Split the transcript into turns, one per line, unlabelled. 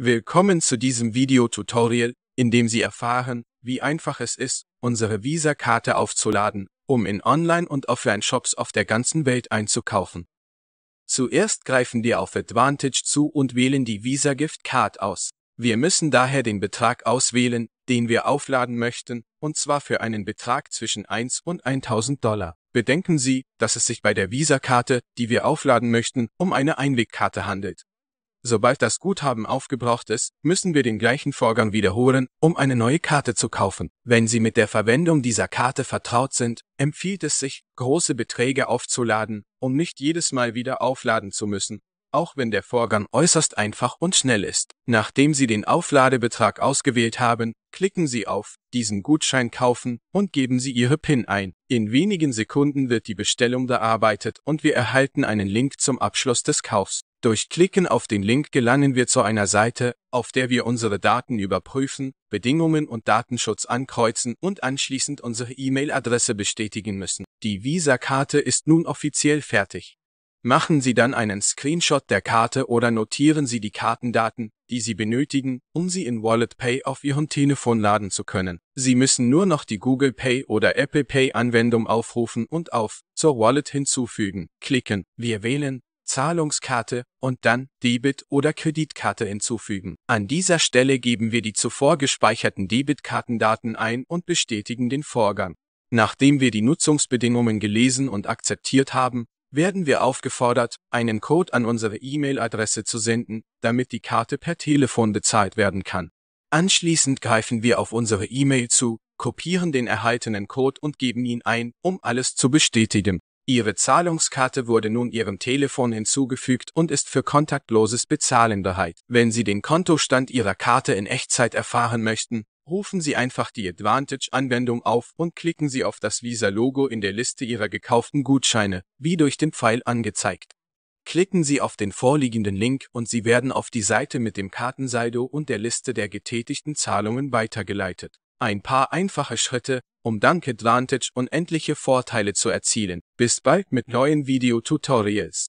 Willkommen zu diesem Video-Tutorial, in dem Sie erfahren, wie einfach es ist, unsere Visa-Karte aufzuladen, um in Online- und Offline-Shops auf der ganzen Welt einzukaufen. Zuerst greifen wir auf Advantage zu und wählen die Visa Gift Card aus. Wir müssen daher den Betrag auswählen, den wir aufladen möchten, und zwar für einen Betrag zwischen 1 und 1000 Dollar. Bedenken Sie, dass es sich bei der Visa-Karte, die wir aufladen möchten, um eine Einwegkarte handelt. Sobald das Guthaben aufgebraucht ist, müssen wir den gleichen Vorgang wiederholen, um eine neue Karte zu kaufen. Wenn Sie mit der Verwendung dieser Karte vertraut sind, empfiehlt es sich, große Beträge aufzuladen, um nicht jedes Mal wieder aufladen zu müssen, auch wenn der Vorgang äußerst einfach und schnell ist. Nachdem Sie den Aufladebetrag ausgewählt haben, klicken Sie auf diesen Gutschein kaufen und geben Sie Ihre PIN ein. In wenigen Sekunden wird die Bestellung bearbeitet und wir erhalten einen Link zum Abschluss des Kaufs. Durch Klicken auf den Link gelangen wir zu einer Seite, auf der wir unsere Daten überprüfen, Bedingungen und Datenschutz ankreuzen und anschließend unsere E-Mail-Adresse bestätigen müssen. Die Visa-Karte ist nun offiziell fertig. Machen Sie dann einen Screenshot der Karte oder notieren Sie die Kartendaten, die Sie benötigen, um sie in Wallet Pay auf Ihrem Telefon laden zu können. Sie müssen nur noch die Google Pay oder Apple Pay Anwendung aufrufen und auf zur Wallet hinzufügen klicken. Wir wählen Zahlungskarte und dann Debit- oder Kreditkarte hinzufügen. An dieser Stelle geben wir die zuvor gespeicherten Debitkartendaten ein und bestätigen den Vorgang. Nachdem wir die Nutzungsbedingungen gelesen und akzeptiert haben, werden wir aufgefordert, einen Code an unsere E-Mail-Adresse zu senden, damit die Karte per Telefon bezahlt werden kann. Anschließend greifen wir auf unsere E-Mail zu, kopieren den erhaltenen Code und geben ihn ein, um alles zu bestätigen. Ihre Zahlungskarte wurde nun Ihrem Telefon hinzugefügt und ist für kontaktloses Bezahlen bereit. Wenn Sie den Kontostand Ihrer Karte in Echtzeit erfahren möchten, rufen Sie einfach die Advantage-Anwendung auf und klicken Sie auf das Visa-Logo in der Liste Ihrer gekauften Gutscheine, wie durch den Pfeil angezeigt. Klicken Sie auf den vorliegenden Link und Sie werden auf die Seite mit dem Kartensaldo und der Liste der getätigten Zahlungen weitergeleitet. Ein paar einfache Schritte, um Dank Advantage unendliche Vorteile zu erzielen. Bis bald mit neuen Video-Tutorials.